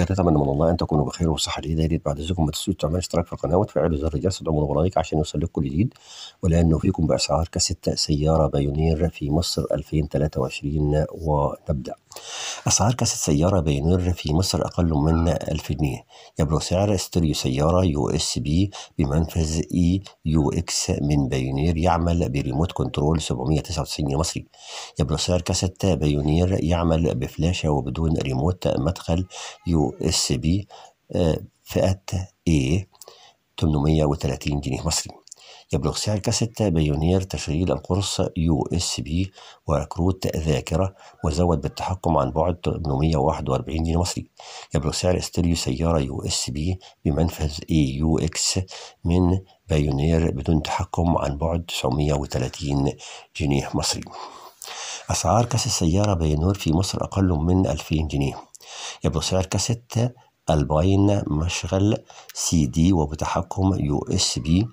لكن اتمنى من الله ان تكونوا بخير وصحه جيده يا بعد اذنكم ما تنسوش تعملوا اشتراك في القناه وتفعلوا زر الجرس وتعملوا لايك عشان يوصل لكم كل جديد ولانه فيكم باسعار كست سياره بايونير في مصر 2023 ونبدا أسعار كاسة سيارة بينور في مصر أقل من 1000 جنيه يبلغ سعر استريو سيارة يو اس بي بمنفذ اي يو اكس من بايونير يعمل بريموت كنترول 799 جنيه مصري يبلغ سعر كاسة بايونير يعمل بفلاشة وبدون ريموت مدخل يو اس بي آه، فئة اي 830 جنيه مصري يبلغ سعر كاسيت بيونير تشغيل القرص يو اس بي وكروت ذاكرة مزود بالتحكم عن بعد 841 جنيه مصري يبلغ سعر استيريو سيارة يو اس بي بمنفذ اي يو اكس من بايونير بدون تحكم عن بعد 930 جنيه مصري أسعار كاس السيارة بايونير في مصر أقل من 2000 جنيه يبلغ سعر كاسيت الباين مشغل سي دي وبتحكم يو اس بي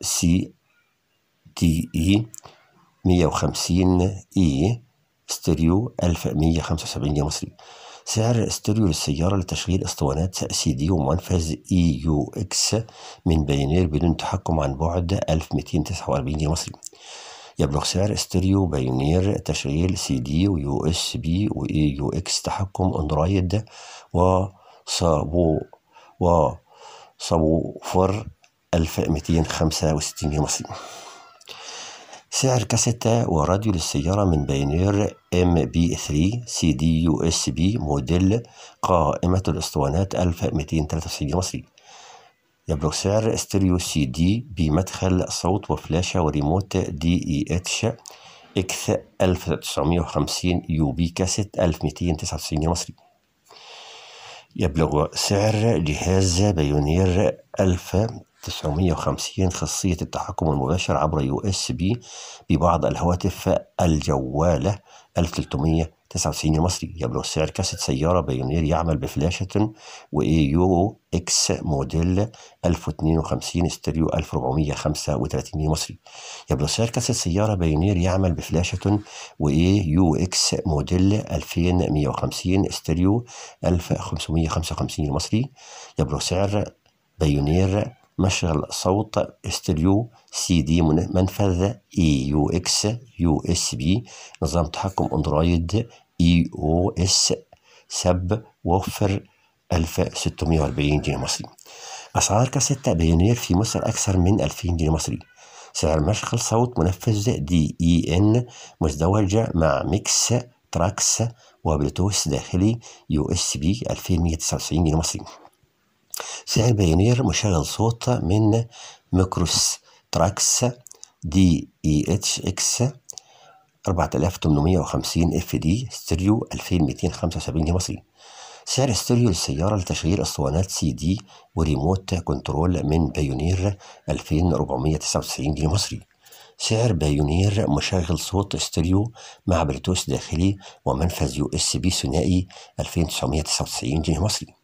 سي تي اي 150 اي ستيريو 1175 مصري سعر ستيريو للسيارة لتشغيل اسطوانات سي دي ومنفذ اي يو اكس من بايونير بدون تحكم عن بعد 1249 جنيه مصري يبلغ سعر ستيريو بايونير تشغيل سي دي ويو اس بي واي يو اكس تحكم اندرويد وصابو وصابو فر 1265 مصري سعر كاسيتا وراديو للسيارة من باينير ام بي 3 سي دي يو اس بي موديل قائمة الاسطوانات 1293 مصري يبلغ سعر استريو سي دي بمدخل صوت وفلاشة وريموت دي اي اتش اكث 1950 يو بي كاسيت 1299 مصري يبلغ سعر جهاز بايونير 1950 خاصية التحكم المباشر عبر يو اس بي ببعض الهواتف الجوالة 1300 99 مصري جاب سعر كاسة سيارة بايونير يعمل بفلاشة وإي يو إكس موديل 1052 ستيريو 1435 مصري يبلغ سعر كاسة سيارة بايونير يعمل بفلاشة وإي يو إكس موديل 2150 ستيريو 1555 مصري يبلغ سعر بايونير مشغل صوت استريو سي دي منفذ اي يو اكس يو اس بي نظام تحكم اندرويد اي او اس سب وفر 1640 جنيه مصري أسعار كاسيت بيونير في مصر أكثر من 2000 جنيه مصري سعر مشغل صوت منفذ دي اي ان مزدوجة مع ميكس تراكس وبلوتوث داخلي يو اس بي 2199 جنيه مصري سعر بايونير مشغل صوت من ميكروس تراكس دي اي اتش اكس 4850 اف دي ستيريو 2275 مصري سعر ستيريو السيارة لتشغيل اسطوانات سي دي وريموت كنترول من بايونير 2499 جنيه مصري سعر بايونير مشغل صوت ستيريو مع بلوتوث داخلي ومنفذ يو اس بي ثنائي 2999 جنيه مصري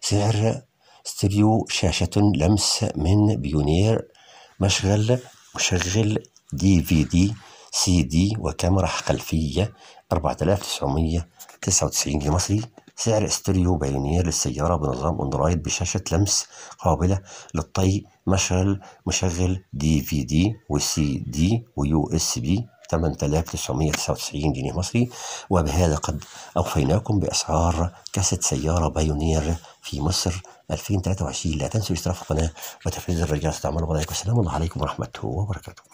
سعر استوديو شاشة لمس من بيونير مشغل مشغل دي في دي سي دي وكاميرا خلفية 4999 جنيه مصري سعر استوديو بايونير للسيارة بنظام اندرويد بشاشة لمس قابلة للطي مشغل مشغل دي في دي وسي دي ويو اس بي 8999 جنيه مصري وبهذا قد أوفيناكم بأسعار كاسة سيارة بايونير في مصر 2023 لا تنسوا الاشتراك في القناه وتفعيل زر الجرس تعملوا بلايك والسلام الله عليكم ورحمه الله وبركاته